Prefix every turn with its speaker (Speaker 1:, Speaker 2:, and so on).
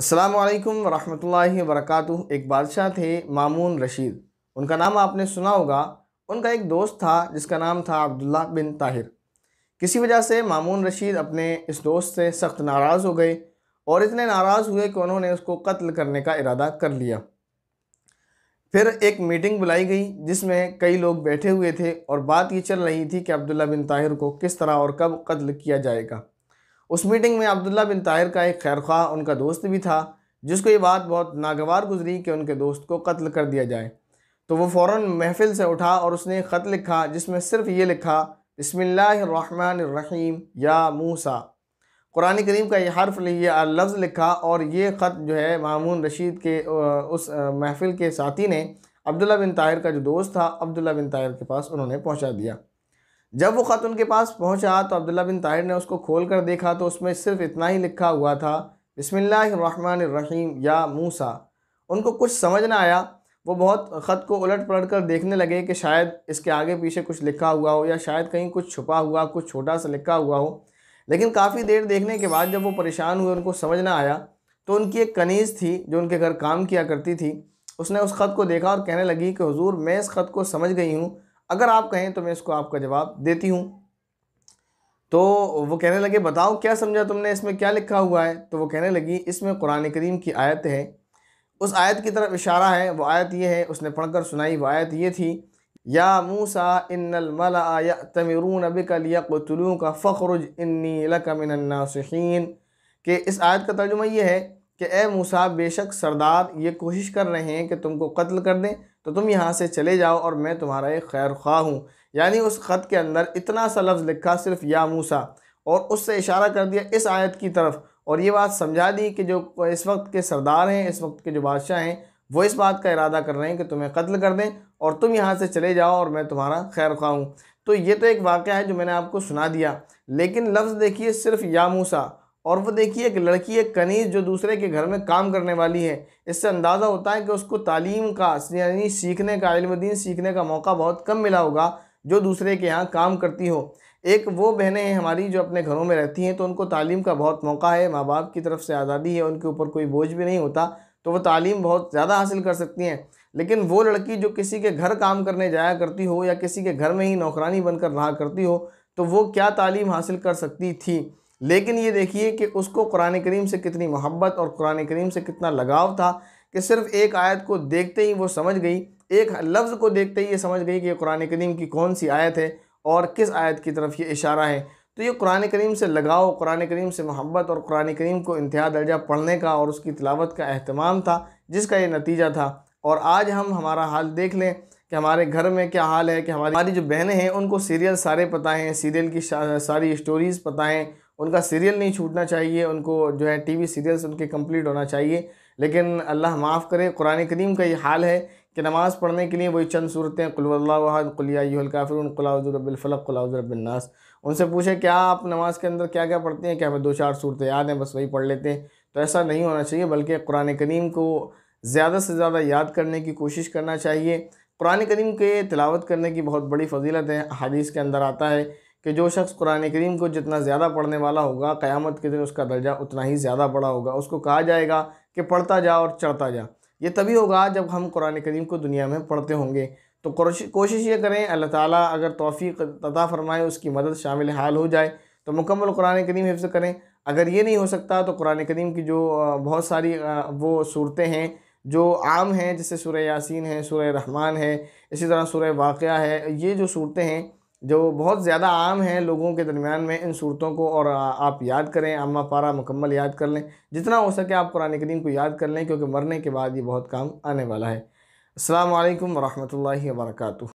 Speaker 1: असलकम वरहमल वरक एक बादशाह थे मामून रशीद उनका नाम आपने सुना होगा उनका एक दोस्त था जिसका नाम था अब्दुल्ला बिन ताहिर किसी वजह से मामून रशीद अपने इस दोस्त से सख्त नाराज़ हो गए और इतने नाराज़ हुए कि उन्होंने उसको कत्ल करने का इरादा कर लिया फिर एक मीटिंग बुलाई गई जिसमें कई लोग बैठे हुए थे और बात ये चल रही थी कि अब्दुल्ला बिन ताहिर को किस तरह और कब कत्ल किया जाएगा उस मीटिंग में अब्दुल्ला बिन ताहिर का एक खैर उनका दोस्त भी था जिसको ये बात बहुत नागवार गुजरी कि उनके दोस्त को कत्ल कर दिया जाए तो वो फ़ौर महफिल से उठा और उसने एक ख़त लिखा जिसमें सिर्फ ये लिखा बसमीम या मूसा कुरान करीम का ये हर्फ ये लफ्ज़ लिखा और ये ख़त जो है मामून रशीद के उस महफिल के साथी ने अब्दुल्ला बिन ताहिर का जो दोस्त था अब्दुल्ला बिन ताहिर के पास उन्होंने पहुंचा दिया जब वो ख़त उनके पास पहुंचा तो अब्दुल्ला बिन ताहिर ने उसको खोल कर देखा तो उसमें सिर्फ इतना ही लिखा हुआ था बसमिल्लाम या मूसा उनको कुछ समझ ना आया वो बहुत ख़त को उलट पलट कर देखने लगे कि शायद इसके आगे पीछे कुछ लिखा हुआ हो या शायद कहीं कुछ छुपा हुआ कुछ छोटा सा लिखा हुआ हो लेकिन काफ़ी देर देखने के बाद जब वो परेशान हुए उनको समझ ना आया तो उनकी एक कनीज़ थी जो उनके घर काम किया करती थी उसने उस ख़त को देखा और कहने लगी कि हुजूर मैं इस ख़त को समझ गई हूँ अगर आप कहें तो मैं इसको आपका जवाब देती हूँ तो वो कहने लगे बताओ क्या समझा तुमने इसमें क्या लिखा हुआ है तो वो कहने लगी इसमें कुरान करीम की आयत है उस आयत की तरफ इशारा है वो आयत ये है उसने पढ़कर सुनाई वो आयत ये थी या मूसा इन्नमरून बिकलियातलू का फ़खरुज इन्नी लकमिनसिन के इस आयत का तर्जुमा ये है कि ए मूसा बेशक सरदार ये कोशिश कर रहे हैं कि तुमको कत्ल कर दें तो तुम यहाँ से चले जाओ और मैं तुम्हारा एक खैर ख्वा हूँ यानी उस ख़त के अंदर इतना सा लफ्ज़ लिखा सिर्फ या मूसा और उससे इशारा कर दिया इस आयत की तरफ और ये बात समझा दी कि जो इस वक्त के सरदार हैं इस वक्त के जो बादशाह हैं वो इस बात का इरादा कर रहे हैं कि तुम्हें कत्ल कर दें और तुम यहाँ से चले जाओ और मैं तुम्हारा खैर ख्वाह हूँ तो ये तो एक वाक़ है जो मैंने आपको सुना दिया लेकिन लफ्ज़ देखिए सिर्फ या मूसा और वो देखिए एक लड़की एक कनीज जो दूसरे के घर में काम करने वाली है इससे अंदाज़ा होता है कि उसको तालीम का यानी सीखने का इल्मदीन सीखने का मौका बहुत कम मिला होगा जो दूसरे के यहाँ काम करती हो एक वो बहनें हैं हमारी जो अपने घरों में रहती हैं तो उनको तालीम का बहुत मौका है माँ बाप की तरफ से आज़ादी है उनके ऊपर कोई बोझ भी नहीं होता तो वो तालीम बहुत ज़्यादा हासिल कर सकती हैं लेकिन वो लड़की जो किसी के घर काम करने जाया करती हो या किसी के घर में ही नौकरानी बनकर रहा करती हो तो वो क्या तालीम हासिल कर सकती थी लेकिन ये देखिए कि उसको कुरान करीम से कितनी मोहब्बत और कुरान करीम से कितना लगाव था कि सिर्फ़ एक आयत को देखते ही वो समझ गई एक लफ्ज़ को देखते ही ये समझ गई कि ये कुरान करीम की कौन सी आयत है और किस आयत की तरफ ये इशारा है तो ये कुरान करीम से लगाव कुरान करीम से मोहब्बत और कुरान करीम को इंतहा दर्जा पढ़ने का और उसकी तलावत का अहतमाम था जिसका ये नतीजा था और आज हम हमारा हाल देख लें कि हमारे घर में क्या हाल है कि हमारी हमारी जो बहनें हैं उनको सीरियल सारे पता हैं सीरियल की सारी स्टोरीज़ पता हैं उनका सीरियल नहीं छूटना चाहिए उनको जो है टीवी सीरियल्स उनके कंप्लीट होना चाहिए लेकिन अल्लाह माफ़ करे कुरान करीम का ये हाल है कि नमाज़ पढ़ने के लिए वही चंद सूरतें कुल्लाहद कुलियाफ़िर उनसे पूछे क्या आप नमाज़ के अंदर क्या क्या पढ़ते हैं क्या हमें दो चार सूरतें याद हैं बस वही पढ़ लेते हैं तो ऐसा नहीं होना चाहिए बल्कि कुरान करीम को ज़्यादा से ज़्यादा याद करने की कोशिश करना चाहिए कुरान करीम के तिलावत करने की बहुत बड़ी फजीलत है हदीस के अंदर आता है कि जो शख्स कुरान करीम को जितना ज़्यादा पढ़ने वाला होगा क़यामत के दिन उसका दर्जा उतना ही ज़्यादा बड़ा होगा उसको कहा जाएगा कि पढ़ता जा और चढ़ता जा ये तभी होगा जब हम कुरान करीम को दुनिया में पढ़ते होंगे तो कोशिश ये करें अल्लाह ताला अगर तोफ़ी तथा फरमाए उसकी मदद शामिल हाल हो जाए तो मुकम्मल कुरान करीम हिफ्ज़ करें अगर ये नहीं हो सकता तो कुरान करीम की जो बहुत सारी वो सूरतें हैं जो आम हैं जैसे सूर्य यासीन है सूर्य रहमान है इसी तरह सूर्य वाक़ है ये जो सूरतें हैं जो बहुत ज़्यादा आम है लोगों के दरमियान में इन सूरतों को और आप याद करें आमा पारा मुकम्मल याद कर लें जितना हो सके आप कुरान करीम को याद कर लें क्योंकि मरने के बाद ये बहुत काम आने वाला है अल्लाम वरहमल वर्का